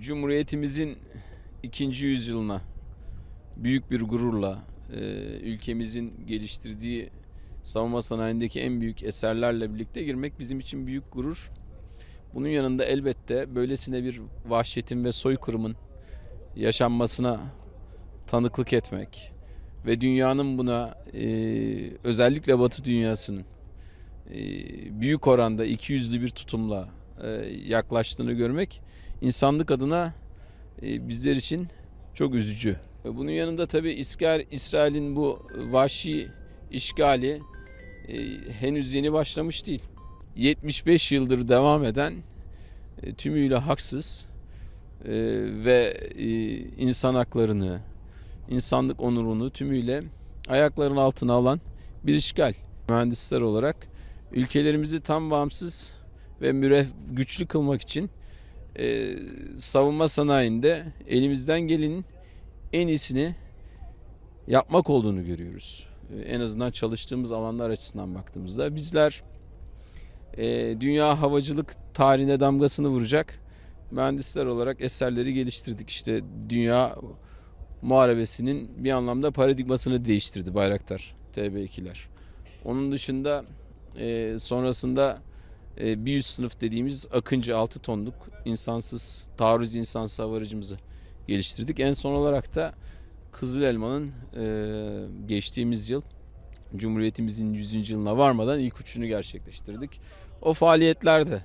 Cumhuriyetimizin ikinci yüzyılına büyük bir gururla e, ülkemizin geliştirdiği savunma sanayindeki en büyük eserlerle birlikte girmek bizim için büyük gurur. Bunun yanında elbette böylesine bir vahşetin ve soykırımın yaşanmasına tanıklık etmek ve dünyanın buna e, özellikle Batı dünyasının e, büyük oranda iki yüzlü bir tutumla e, yaklaştığını görmek insanlık adına e, bizler için çok üzücü. E, bunun yanında tabii İsker, İsrail'in bu e, vahşi işgali henüz yeni başlamış değil. 75 yıldır devam eden tümüyle haksız ve insan haklarını, insanlık onurunu tümüyle ayakların altına alan bir işgal. Mühendisler olarak ülkelerimizi tam bağımsız ve müref güçlü kılmak için e, savunma sanayinde elimizden gelenin en iyisini yapmak olduğunu görüyoruz. E, en azından çalıştığımız alanlar açısından baktığımızda bizler e, dünya havacılık tarihine damgasını vuracak mühendisler olarak eserleri geliştirdik. İşte dünya muharebesinin bir anlamda paradigmasını değiştirdi Bayraktar TB2'ler. Onun dışında e, sonrasında e, bir üst sınıf dediğimiz Akıncı 6 tonluk insansız taarruz insansız hava aracımızı geliştirdik. En son olarak da Kızıl Elma'nın e, geçtiğimiz yıl Cumhuriyetimizin 100. yılına varmadan ilk uçuşunu gerçekleştirdik. O faaliyetler de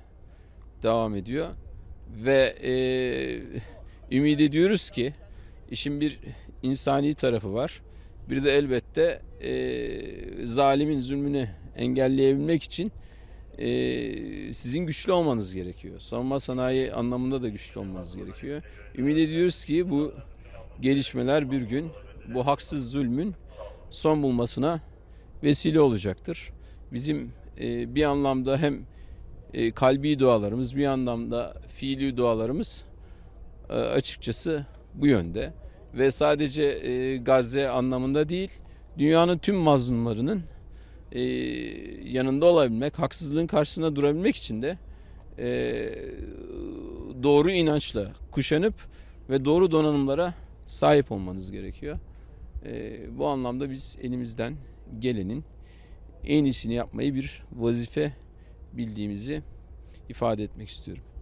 devam ediyor ve e, ümit ediyoruz ki işin bir insani tarafı var. Bir de elbette e, zalimin zulmünü engelleyebilmek için e, sizin güçlü olmanız gerekiyor. Savunma sanayi anlamında da güçlü olmanız gerekiyor. Ümit ediyoruz ki bu gelişmeler bir gün bu haksız zulmün son bulmasına vesile olacaktır. Bizim e, bir anlamda hem e, kalbi dualarımız bir anlamda fiili dualarımız e, açıkçası bu yönde. Ve sadece e, Gazze anlamında değil dünyanın tüm mazlumlarının e, yanında olabilmek, haksızlığın karşısında durabilmek için de e, doğru inançla kuşanıp ve doğru donanımlara sahip olmanız gerekiyor. E, bu anlamda biz elimizden gelenin en iyisini yapmayı bir vazife bildiğimizi ifade etmek istiyorum.